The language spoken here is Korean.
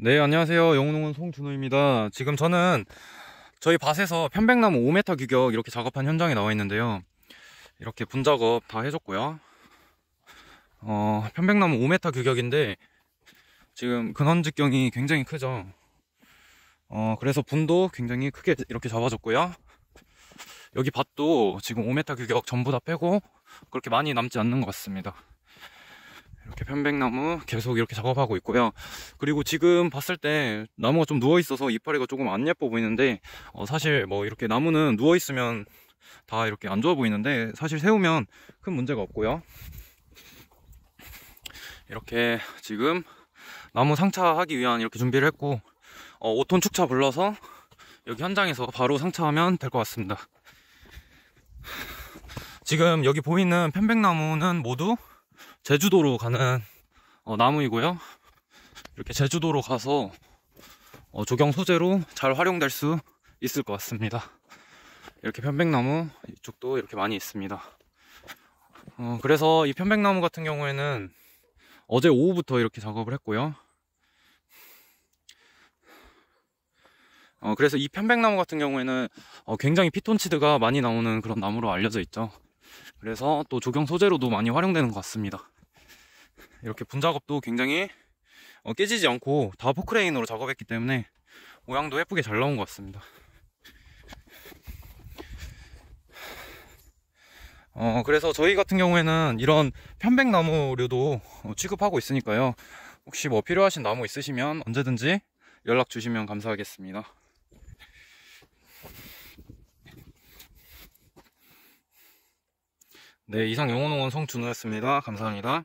네 안녕하세요 영농원 송준호입니다 지금 저는 저희 밭에서 편백나무 5m 규격 이렇게 작업한 현장에 나와 있는데요 이렇게 분작업 다 해줬고요 어 편백나무 5m 규격인데 지금 근원직경이 굉장히 크죠 어 그래서 분도 굉장히 크게 이렇게 잡아줬고요 여기 밭도 지금 5m 규격 전부 다 빼고 그렇게 많이 남지 않는 것 같습니다 이렇게 편백나무 계속 이렇게 작업하고 있고요 그리고 지금 봤을 때 나무가 좀 누워있어서 이파리가 조금 안 예뻐 보이는데 어, 사실 뭐 이렇게 나무는 누워있으면 다 이렇게 안 좋아 보이는데 사실 세우면 큰 문제가 없고요 이렇게 지금 나무 상차하기 위한 이렇게 준비를 했고 어, 5톤 축차 불러서 여기 현장에서 바로 상차하면 될 것 같습니다 지금 여기 보이는 편백나무는 모두 제주도로 가는 어, 나무이고요. 이렇게 제주도로 가서 어, 조경 소재로 잘 활용될 수 있을 것 같습니다. 이렇게 편백나무 이쪽도 이렇게 많이 있습니다. 어, 그래서 이 편백나무 같은 경우에는 어제 오후부터 이렇게 작업을 했고요. 어, 그래서 이 편백나무 같은 경우에는 어, 굉장히 피톤치드가 많이 나오는 그런 나무로 알려져 있죠. 그래서 또 조경 소재로도 많이 활용되는 것 같습니다. 이렇게 분작업도 굉장히 어, 깨지지 않고 다 포크레인으로 작업했기 때문에 모양도 예쁘게 잘 나온 것 같습니다. 어, 그래서 저희 같은 경우에는 이런 편백나무류도 어, 취급하고 있으니까요. 혹시 뭐 필요하신 나무 있으시면 언제든지 연락 주시면 감사하겠습니다. 네, 이상 영어농원 성준호였습니다. 감사합니다.